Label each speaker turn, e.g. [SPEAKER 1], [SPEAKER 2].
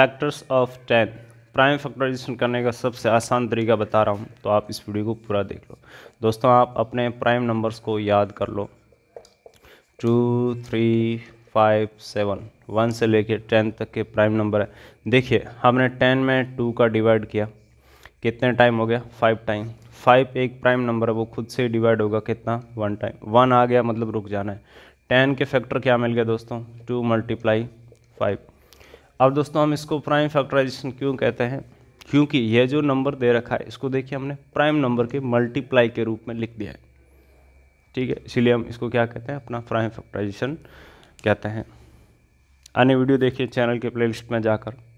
[SPEAKER 1] factors of ten prime factorization करने का सबसे आसान तरीका बता रहा हूँ तो आप इस वीडियो को पूरा देख लो दोस्तों आप अपने प्राइम नंबर्स को याद कर लो two three five seven one से लेके टेन तक के प्राइम नंबर है देखिए हमने टेन में टू का डिवाइड किया कितने टाइम हो गया फाइव टाइम फाइव एक प्राइम नंबर है वो खुद से डिवाइड होगा कितना वन टाइम वन आ गया मतलब रुक जाना है टेन के फैक्टर क्या मिल गया दोस्तों टू मल्टीप्लाई फाइव अब दोस्तों हम इसको प्राइम फैक्टराइजेशन क्यों कहते हैं क्योंकि यह जो नंबर दे रखा है इसको देखिए हमने प्राइम नंबर के मल्टीप्लाई के रूप में लिख दिया है ठीक है इसीलिए हम इसको क्या कहते हैं अपना प्राइम फैक्टराइजेशन कहते हैं आने वीडियो देखिए चैनल के प्लेलिस्ट में जाकर